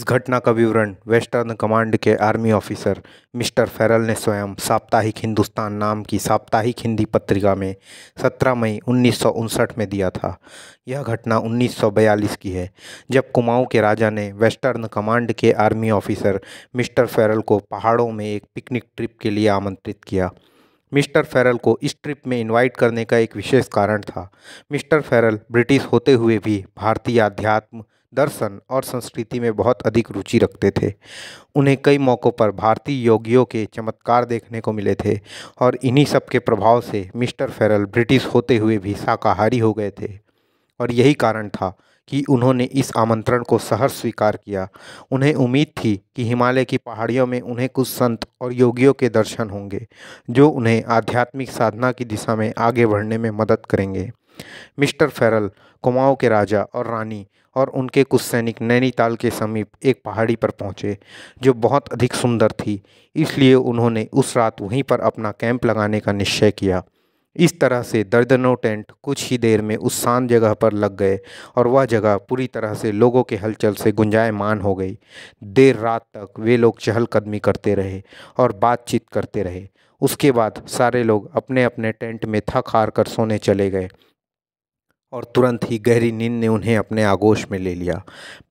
इस घटना का विवरण वेस्टर्न कमांड के आर्मी ऑफिसर मिस्टर फेरल ने स्वयं साप्ताहिक हिंदुस्तान नाम की साप्ताहिक हिंदी पत्रिका में 17 मई उन्नीस में दिया था यह घटना 1942 की है जब कुमाऊं के राजा ने वेस्टर्न कमांड के आर्मी ऑफिसर मिस्टर फेरल को पहाड़ों में एक पिकनिक ट्रिप के लिए आमंत्रित किया मिस्टर फेरल को इस ट्रिप में इनवाइट करने का एक विशेष कारण था मिस्टर फेरल ब्रिटिश होते हुए भी भारतीय अध्यात्म दर्शन और संस्कृति में बहुत अधिक रुचि रखते थे उन्हें कई मौक़ों पर भारतीय योगियों के चमत्कार देखने को मिले थे और इन्हीं सब के प्रभाव से मिस्टर फेरल ब्रिटिश होते हुए भी शाकाहारी हो गए थे और यही कारण था कि उन्होंने इस आमंत्रण को सहर स्वीकार किया उन्हें उम्मीद थी कि हिमालय की पहाड़ियों में उन्हें कुछ संत और योगियों के दर्शन होंगे जो उन्हें आध्यात्मिक साधना की दिशा में आगे बढ़ने में मदद करेंगे मिस्टर फेरल कुमाऊँ के राजा और रानी और उनके कुछ सैनिक नैनीताल के समीप एक पहाड़ी पर पहुंचे जो बहुत अधिक सुंदर थी इसलिए उन्होंने उस रात वहीं पर अपना कैंप लगाने का निश्चय किया इस तरह से दर्दनों टेंट कुछ ही देर में उस शांत जगह पर लग गए और वह जगह पूरी तरह से लोगों के हलचल से गुंजायमान हो गई देर रात तक वे लोग चहलकदमी करते रहे और बातचीत करते रहे उसके बाद सारे लोग अपने अपने टेंट में थक हार कर सोने चले गए और तुरंत ही गहरी नींद ने उन्हें अपने आगोश में ले लिया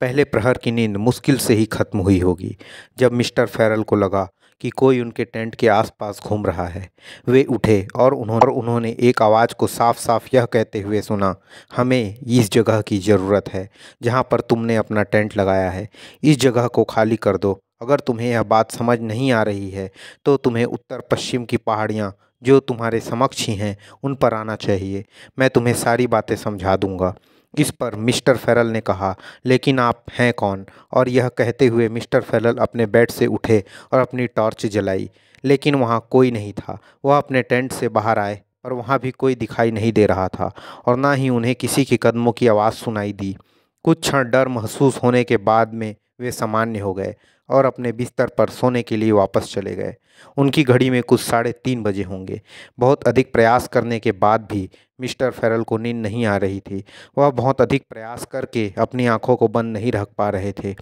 पहले प्रहर की नींद मुश्किल से ही ख़त्म हुई होगी जब मिस्टर फेरल को लगा कि कोई उनके टेंट के आसपास घूम रहा है वे उठे और उन्होंने उन्होंने एक आवाज़ को साफ साफ यह कहते हुए सुना हमें इस जगह की ज़रूरत है जहाँ पर तुमने अपना टेंट लगाया है इस जगह को खाली कर दो अगर तुम्हें यह बात समझ नहीं आ रही है तो तुम्हें उत्तर पश्चिम की पहाड़ियाँ जो तुम्हारे समक्ष ही हैं उन पर आना चाहिए मैं तुम्हें सारी बातें समझा दूंगा इस पर मिस्टर फेरल ने कहा लेकिन आप हैं कौन और यह कहते हुए मिस्टर फेरल अपने बेड से उठे और अपनी टॉर्च जलाई लेकिन वहाँ कोई नहीं था वह अपने टेंट से बाहर आए और वहाँ भी कोई दिखाई नहीं दे रहा था और ना ही उन्हें किसी के कदमों की आवाज़ सुनाई दी कुछ क्षण डर महसूस होने के बाद में वे सामान्य हो गए और अपने बिस्तर पर सोने के लिए वापस चले गए उनकी घड़ी में कुछ साढ़े तीन बजे होंगे बहुत अधिक प्रयास करने के बाद भी मिस्टर फेरल को नींद नहीं आ रही थी वह बहुत अधिक प्रयास करके अपनी आंखों को बंद नहीं रख पा रहे थे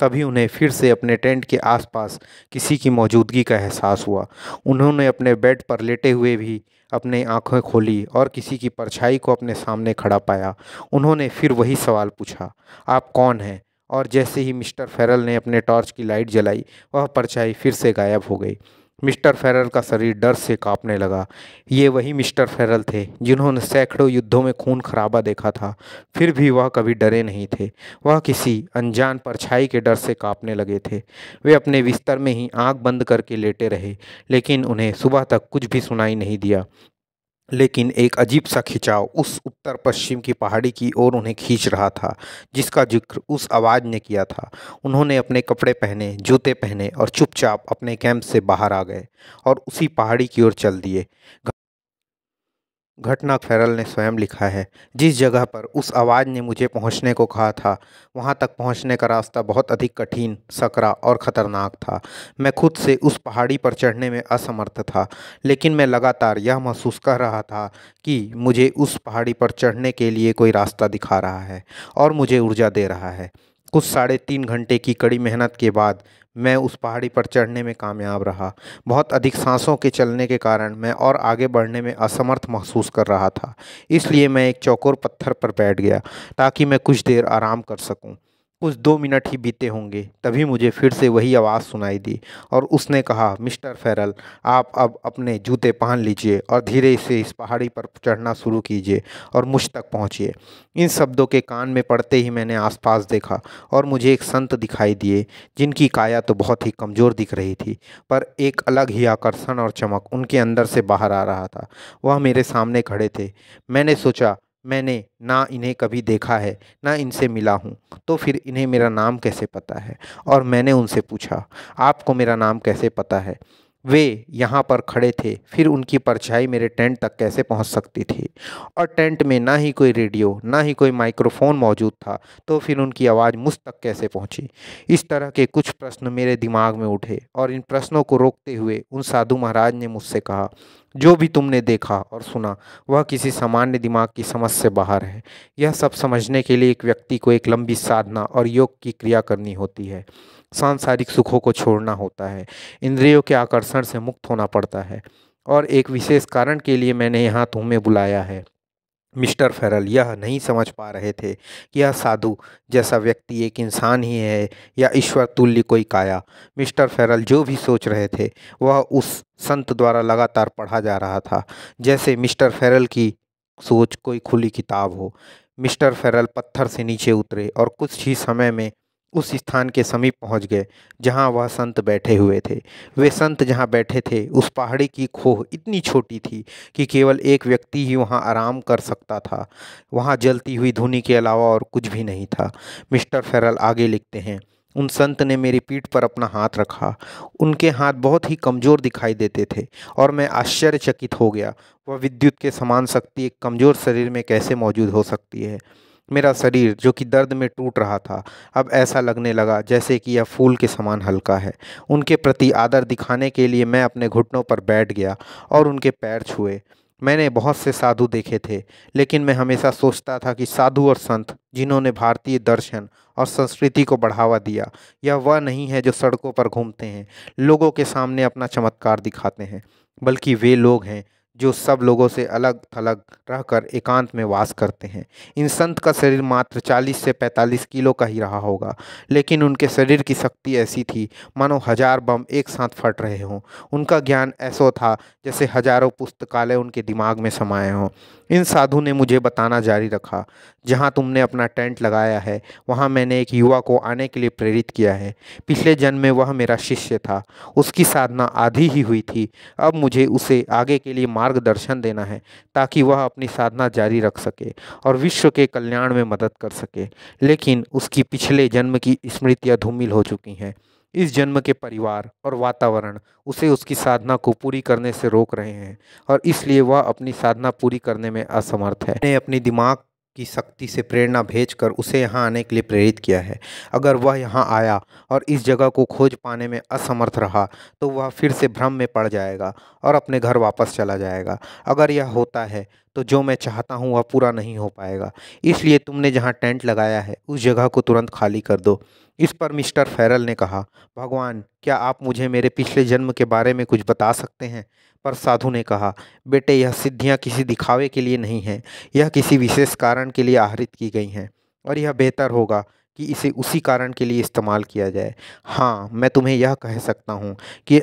तभी उन्हें फिर से अपने टेंट के आसपास किसी की मौजूदगी का एहसास हुआ उन्होंने अपने बेड पर लेटे हुए भी अपने आँखें खोली और किसी की परछाई को अपने सामने खड़ा पाया उन्होंने फिर वही सवाल पूछा आप कौन हैं और जैसे ही मिस्टर फेरल ने अपने टॉर्च की लाइट जलाई वह परछाई फिर से गायब हो गई मिस्टर फेरल का शरीर डर से कांपने लगा ये वही मिस्टर फेरल थे जिन्होंने सैकड़ों युद्धों में खून खराबा देखा था फिर भी वह कभी डरे नहीं थे वह किसी अनजान परछाई के डर से कांपने लगे थे वे अपने बिस्तर में ही आंख बंद करके लेटे रहे लेकिन उन्हें सुबह तक कुछ भी सुनाई नहीं दिया लेकिन एक अजीब सा खिंचाव उस उत्तर पश्चिम की पहाड़ी की ओर उन्हें खींच रहा था जिसका जिक्र उस आवाज़ ने किया था उन्होंने अपने कपड़े पहने जूते पहने और चुपचाप अपने कैंप से बाहर आ गए और उसी पहाड़ी की ओर चल दिए घटना फेरल ने स्वयं लिखा है जिस जगह पर उस आवाज़ ने मुझे पहुंचने को कहा था वहां तक पहुंचने का रास्ता बहुत अधिक कठिन सकरा और ख़तरनाक था मैं खुद से उस पहाड़ी पर चढ़ने में असमर्थ था लेकिन मैं लगातार यह महसूस कर रहा था कि मुझे उस पहाड़ी पर चढ़ने के लिए कोई रास्ता दिखा रहा है और मुझे ऊर्जा दे रहा है कुछ साढ़े तीन घंटे की कड़ी मेहनत के बाद मैं उस पहाड़ी पर चढ़ने में कामयाब रहा बहुत अधिक सांसों के चलने के कारण मैं और आगे बढ़ने में असमर्थ महसूस कर रहा था इसलिए मैं एक चौकोर पत्थर पर बैठ गया ताकि मैं कुछ देर आराम कर सकूं। कुछ दो मिनट ही बीते होंगे तभी मुझे फिर से वही आवाज़ सुनाई दी और उसने कहा मिस्टर फेरल आप अब अपने जूते पहन लीजिए और धीरे से इस पहाड़ी पर चढ़ना शुरू कीजिए और मुझ तक पहुँचिए इन शब्दों के कान में पड़ते ही मैंने आसपास देखा और मुझे एक संत दिखाई दिए जिनकी काया तो बहुत ही कमज़ोर दिख रही थी पर एक अलग ही आकर्षण और चमक उनके अंदर से बाहर आ रहा था वह मेरे सामने खड़े थे मैंने सोचा मैंने ना इन्हें कभी देखा है ना इनसे मिला हूँ तो फिर इन्हें मेरा नाम कैसे पता है और मैंने उनसे पूछा आपको मेरा नाम कैसे पता है वे यहाँ पर खड़े थे फिर उनकी परछाई मेरे टेंट तक कैसे पहुँच सकती थी और टेंट में ना ही कोई रेडियो ना ही कोई माइक्रोफोन मौजूद था तो फिर उनकी आवाज़ मुझ तक कैसे पहुँची इस तरह के कुछ प्रश्न मेरे दिमाग में उठे और इन प्रश्नों को रोकते हुए उन साधु महाराज ने मुझसे कहा जो भी तुमने देखा और सुना वह किसी सामान्य दिमाग की समझ से बाहर है यह सब समझने के लिए एक व्यक्ति को एक लंबी साधना और योग की क्रिया करनी होती है सांसारिक सुखों को छोड़ना होता है इंद्रियों के आकर्षण से मुक्त होना पड़ता है और एक विशेष कारण के लिए मैंने यहाँ तुम्हें बुलाया है मिस्टर फेरल यह नहीं समझ पा रहे थे कि यह साधु जैसा व्यक्ति एक इंसान ही है या ईश्वर तुल्य कोई काया मिस्टर फेरल जो भी सोच रहे थे वह उस संत द्वारा लगातार पढ़ा जा रहा था जैसे मिस्टर फेरल की सोच कोई खुली किताब हो मिस्टर फेरल पत्थर से नीचे उतरे और कुछ ही समय में उस स्थान के समीप पहुंच गए जहां वह संत बैठे हुए थे वे संत जहां बैठे थे उस पहाड़ी की खोह इतनी छोटी थी कि केवल एक व्यक्ति ही वहां आराम कर सकता था वहां जलती हुई धुनी के अलावा और कुछ भी नहीं था मिस्टर फेरल आगे लिखते हैं उन संत ने मेरी पीठ पर अपना हाथ रखा उनके हाथ बहुत ही कमज़ोर दिखाई देते थे और मैं आश्चर्यचकित हो गया वह विद्युत के समान शक्ति एक कमज़ोर शरीर में कैसे मौजूद हो सकती है मेरा शरीर जो कि दर्द में टूट रहा था अब ऐसा लगने लगा जैसे कि यह फूल के समान हल्का है उनके प्रति आदर दिखाने के लिए मैं अपने घुटनों पर बैठ गया और उनके पैर छुए मैंने बहुत से साधु देखे थे लेकिन मैं हमेशा सोचता था कि साधु और संत जिन्होंने भारतीय दर्शन और संस्कृति को बढ़ावा दिया यह वह नहीं है जो सड़कों पर घूमते हैं लोगों के सामने अपना चमत्कार दिखाते हैं बल्कि वे लोग हैं जो सब लोगों से अलग थलग रहकर एकांत में वास करते हैं इन संत का शरीर मात्र 40 से 45 किलो का ही रहा होगा लेकिन उनके शरीर की शक्ति ऐसी थी मानो हजार बम एक साथ फट रहे हों उनका ज्ञान ऐसा था जैसे हजारों पुस्तकालय उनके दिमाग में समाये हों इन साधु ने मुझे बताना जारी रखा जहाँ तुमने अपना टेंट लगाया है वहाँ मैंने एक युवा को आने के लिए प्रेरित किया है पिछले जन्म में वह मेरा शिष्य था उसकी साधना आधी ही हुई थी अब मुझे उसे आगे के लिए मार्गदर्शन देना है ताकि वह अपनी साधना जारी रख सके और विश्व के कल्याण में मदद कर सके लेकिन उसकी पिछले जन्म की स्मृतियाँ धूमिल हो चुकी हैं इस जन्म के परिवार और वातावरण उसे उसकी साधना को पूरी करने से रोक रहे हैं और इसलिए वह अपनी साधना पूरी करने में असमर्थ है ने अपनी दिमाग की शक्ति से प्रेरणा भेजकर उसे यहाँ आने के लिए प्रेरित किया है अगर वह यहाँ आया और इस जगह को खोज पाने में असमर्थ रहा तो वह फिर से भ्रम में पड़ जाएगा और अपने घर वापस चला जाएगा अगर यह होता है तो जो मैं चाहता हूँ वह पूरा नहीं हो पाएगा इसलिए तुमने जहाँ टेंट लगाया है उस जगह को तुरंत खाली कर दो इस पर मिस्टर फेरल ने कहा भगवान क्या आप मुझे मेरे पिछले जन्म के बारे में कुछ बता सकते हैं पर साधु ने कहा बेटे यह सिद्धियाँ किसी दिखावे के लिए नहीं हैं यह किसी विशेष कारण के लिए आहरित की गई हैं और यह बेहतर होगा कि इसे उसी कारण के लिए इस्तेमाल किया जाए हाँ मैं तुम्हें यह कह सकता हूँ कि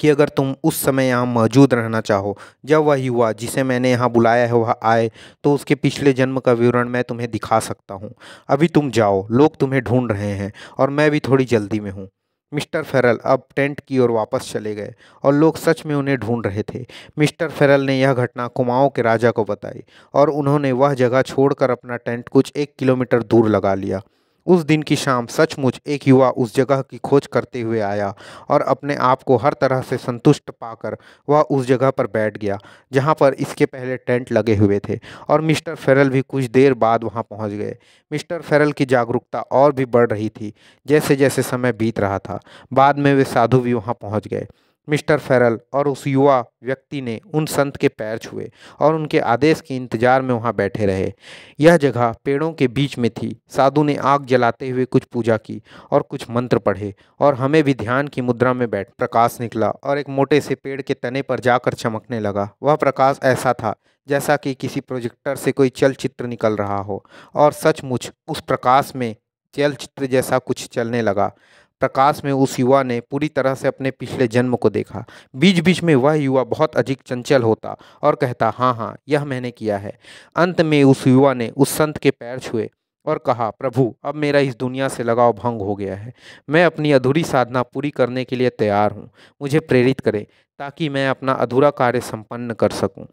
कि अगर तुम उस समय यहाँ मौजूद रहना चाहो जब वही हुआ जिसे मैंने यहाँ बुलाया है वह आए तो उसके पिछले जन्म का विवरण मैं तुम्हें दिखा सकता हूँ अभी तुम जाओ लोग तुम्हें ढूंढ रहे हैं और मैं भी थोड़ी जल्दी में हूँ मिस्टर फेरल अब टेंट की ओर वापस चले गए और लोग सच में उन्हें ढूंढ रहे थे मिस्टर फेरल ने यह घटना कुमाओं के राजा को बताई और उन्होंने वह जगह छोड़कर अपना टेंट कुछ एक किलोमीटर दूर लगा लिया उस दिन की शाम सचमुच एक युवा उस जगह की खोज करते हुए आया और अपने आप को हर तरह से संतुष्ट पाकर वह उस जगह पर बैठ गया जहां पर इसके पहले टेंट लगे हुए थे और मिस्टर फेरल भी कुछ देर बाद वहां पहुंच गए मिस्टर फेरल की जागरूकता और भी बढ़ रही थी जैसे जैसे समय बीत रहा था बाद में वे साधु भी वहाँ पहुँच गए मिस्टर फेरल और उस युवा व्यक्ति ने उन संत के पैर छुए और उनके आदेश के इंतजार में वहाँ बैठे रहे यह जगह पेड़ों के बीच में थी साधु ने आग जलाते हुए कुछ पूजा की और कुछ मंत्र पढ़े और हमें भी ध्यान की मुद्रा में बैठ प्रकाश निकला और एक मोटे से पेड़ के तने पर जाकर चमकने लगा वह प्रकाश ऐसा था जैसा कि किसी प्रोजेक्टर से कोई चलचित्र निकल रहा हो और सचमुच उस प्रकाश में चलचित्र जैसा कुछ चलने लगा प्रकाश में उस युवा ने पूरी तरह से अपने पिछले जन्म को देखा बीच बीच में वह युवा बहुत अधिक चंचल होता और कहता हाँ हाँ यह मैंने किया है अंत में उस युवा ने उस संत के पैर छुए और कहा प्रभु अब मेरा इस दुनिया से लगाव भंग हो गया है मैं अपनी अधूरी साधना पूरी करने के लिए तैयार हूँ मुझे प्रेरित करें ताकि मैं अपना अधूरा कार्य संपन्न कर सकूँ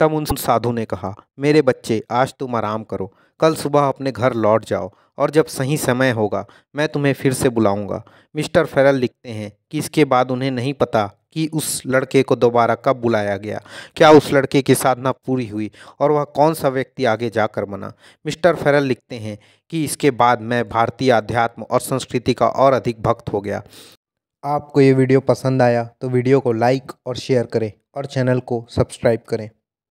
तब उन साधु ने कहा मेरे बच्चे आज तुम आराम करो कल सुबह अपने घर लौट जाओ और जब सही समय होगा मैं तुम्हें फिर से बुलाऊंगा मिस्टर फेरल लिखते हैं कि इसके बाद उन्हें नहीं पता कि उस लड़के को दोबारा कब बुलाया गया क्या उस लड़के की साधना पूरी हुई और वह कौन सा व्यक्ति आगे जाकर बना मिस्टर फेरल लिखते हैं कि इसके बाद मैं भारतीय अध्यात्म और संस्कृति का और अधिक भक्त हो गया आपको ये वीडियो पसंद आया तो वीडियो को लाइक और शेयर करें और चैनल को सब्सक्राइब करें